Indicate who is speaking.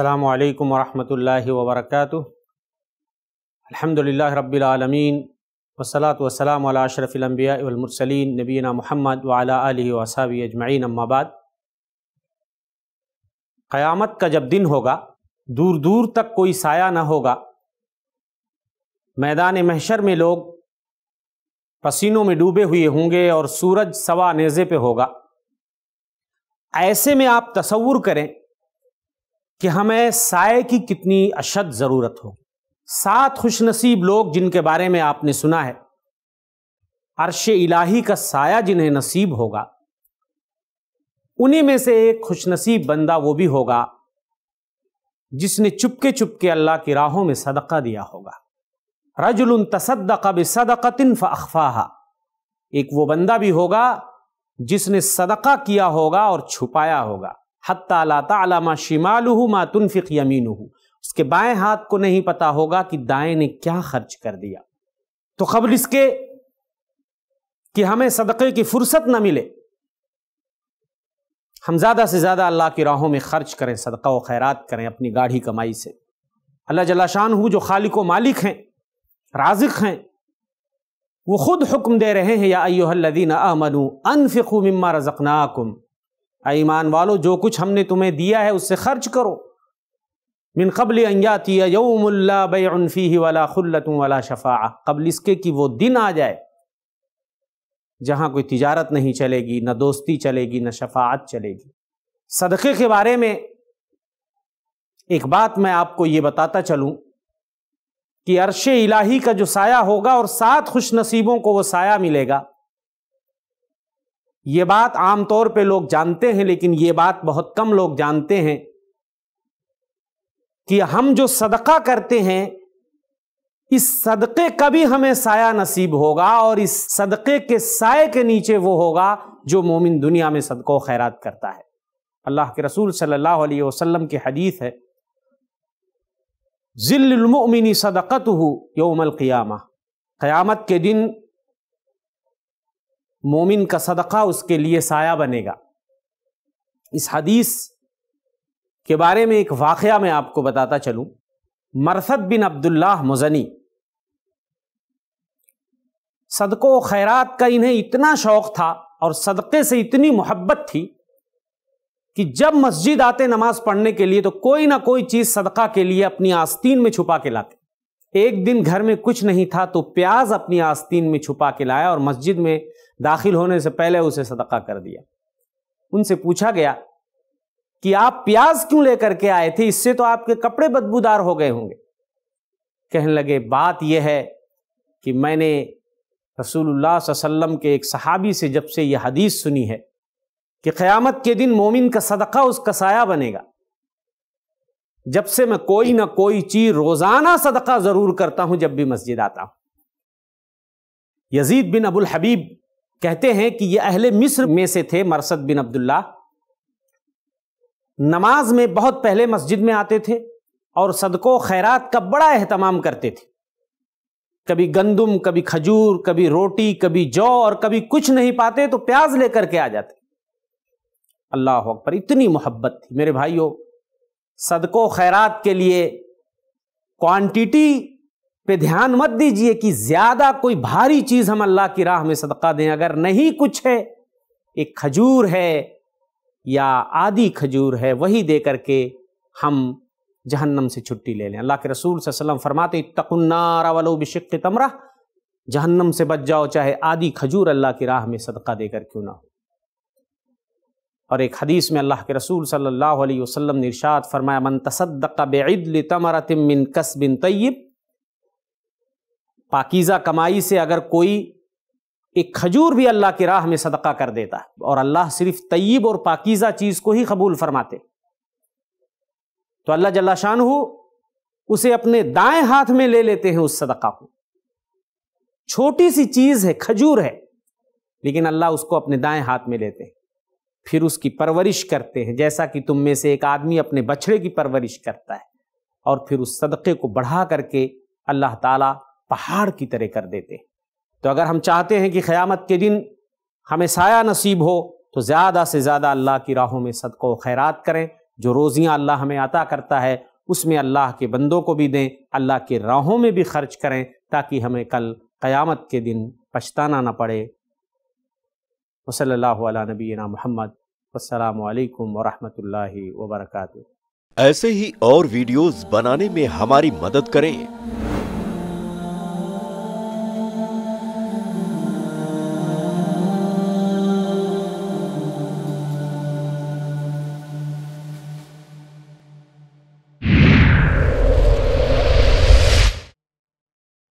Speaker 1: अल्लाम वरहमल वबरक अलहमदिल्ला रबालमीन वसलात वसलाम अशरफ़िलम्बियामरसलिन नबीना महमद वाला वसाबी अजमाइन अम्माबाद क़यामत का जब दिन होगा दूर दूर तक कोई साया न होगा मैदान महशर में लोग पसीनों में डूबे हुए होंगे और सूरज सवा नेज़े पे होगा ऐसे में आप तस्वुर करें कि हमें साय की कितनी अशद ज़रूरत हो सात खुशनसीब लोग जिनके बारे में आपने सुना है अरश इलाही का साया जिन्हें नसीब होगा उन्हीं में से एक खुशनसीब बंदा वो भी होगा जिसने चुपके चुपके अल्लाह की राहों में सदका दिया होगा रजुल तसदक बदकतिन फ़ाहा एक वो बंदा भी होगा जिसने सदका किया होगा और छुपाया होगा हतमा शिमालू मा फ़िक यमीन उसके बाएं हाथ को नहीं पता होगा कि दाएं ने क्या खर्च कर दिया तो खबर इसके कि हमें सदक़े की फुर्सत ना मिले हम ज़्यादा से ज़्यादा अल्लाह की राहों में ख़र्च करें सदका व खैरात करें अपनी गाढ़ी कमाई से अल्लाह जलाशान हूँ जो खालिक व मालिक हैं राजिक हैं वो ख़ुद हुक्म दे रहे हैं या अयोहल्लिन अमनु अनफ़िकु रज़क़नाकुम ईमान वालो जो कुछ हमने तुम्हें दिया है उससे खर्च करो मिन कबल अंजाती यौमल्ला ही वाला खुल्ल तुम वाला शफ़ा कबल इसके कि वो दिन आ जाए जहाँ कोई तजारत नहीं चलेगी न दोस्ती चलेगी न शफात चलेगी सदक़े के बारे में एक बात मैं आपको ये बताता चलूँ कि अरश इलाही का जो साया होगा और सात खुश नसीबों को वह साया मिलेगा ये बात आमतौर पे लोग जानते हैं लेकिन ये बात बहुत कम लोग जानते हैं कि हम जो सदका करते हैं इस सदक़े का भी हमें साया नसीब होगा और इस सदक़े के साय के नीचे वो होगा जो मोमिन दुनिया में सदको खैरात करता है अल्लाह के रसूल सल्लल्लाहु अलैहि वसल्लम की हदीस है ज़िल्लमिन सदक़त हु यौमल क़ियामा क़यामत के दिन मोमिन का सदका उसके लिए साया बनेगा इस हदीस के बारे में एक वाक़ मैं आपको बताता चलूं मरसद बिन अब्दुल्ला मुजनी सदको खैरात का इन्हें इतना शौक़ था और सदक़े से इतनी मोहब्बत थी कि जब मस्जिद आते नमाज पढ़ने के लिए तो कोई ना कोई चीज़ सदका के लिए अपनी आस्तीन में छुपा के लाते एक दिन घर में कुछ नहीं था तो प्याज अपनी आस्तीन में छुपा के लाया और मस्जिद में दाखिल होने से पहले उसे सदका कर दिया उनसे पूछा गया कि आप प्याज क्यों लेकर के आए थे इससे तो आपके कपड़े बदबूदार हो गए होंगे कहने लगे बात यह है कि मैंने रसूलुल्लाह वसल्लम के एक सहाबी से जब से यह हदीस सुनी है कि क़यामत के दिन मोमिन का सदका उसका साया बनेगा जब से मैं कोई ना कोई चीज रोजाना सदका जरूर करता हूं जब भी मस्जिद आता हूं यजीद बिन अबुल हबीब कहते हैं कि ये अहले मिस्र में से थे मरसद बिन अब्दुल्ला नमाज में बहुत पहले मस्जिद में आते थे और सदको खैरात का बड़ा अहतमाम करते थे कभी गंदम कभी खजूर कभी रोटी कभी जौ और कभी कुछ नहीं पाते तो प्याज लेकर के आ जाते अल्लाह पर इतनी मोहब्बत थी मेरे भाइयों सदको खैरात के लिए क्वांटिटी पे ध्यान मत दीजिए कि ज्यादा कोई भारी चीज हम अल्लाह की राह में सदका दें अगर नहीं कुछ है एक खजूर है या आदि खजूर है वही दे करके हम जहन्नम से छुट्टी ले लें अल्लाह के रसूल सल्लम फरमाते तकन्ना वलो बिशक तमरा जहन्नम से बच जाओ चाहे आदि खजूर अल्लाह की राह में सदका देकर क्यों ना हो और एक हदीस में अल्लाह के रसूल सल्लल्लाहु अलैहि वसल्लम ने इरशाद फरमाया मन तसद्दक बेदल तमरतिम कस बिन तय्यब पाकिज़ा कमाई से अगर कोई एक खजूर भी अल्लाह की राह में सदका कर देता है और अल्लाह सिर्फ तयब और पाकिज़ा चीज़ को ही कबूल फरमाते तो अल्लाह जल्ला शान हो उसे अपने दाएं हाथ में ले लेते हैं उस सदका को छोटी सी चीज़ है खजूर है लेकिन अल्लाह उसको अपने दाएं हाथ में लेते हैं फिर उसकी परवरिश करते हैं जैसा कि तुम में से एक आदमी अपने बछड़े की परवरिश करता है और फिर उस सदक़े को बढ़ा करके अल्लाह ताला पहाड़ की तरह कर देते तो अगर हम चाहते हैं कि क़यामत के दिन हमें साया नसीब हो तो ज़्यादा से ज़्यादा अल्लाह की राहों में सदको खैरात करें जो रोज़ियाँ अल्लाह हमें अता करता है उसमें अल्लाह के बंदों को भी दें अल्लाह के राहों में भी खर्च करें ताकि हमें कल क़यामत के दिन पछताना ना पड़े वसल्ला नबीना महमद वालेकुम वरहमतुल्लाह वबरकू ऐसे ही और वीडियोस बनाने में हमारी मदद करें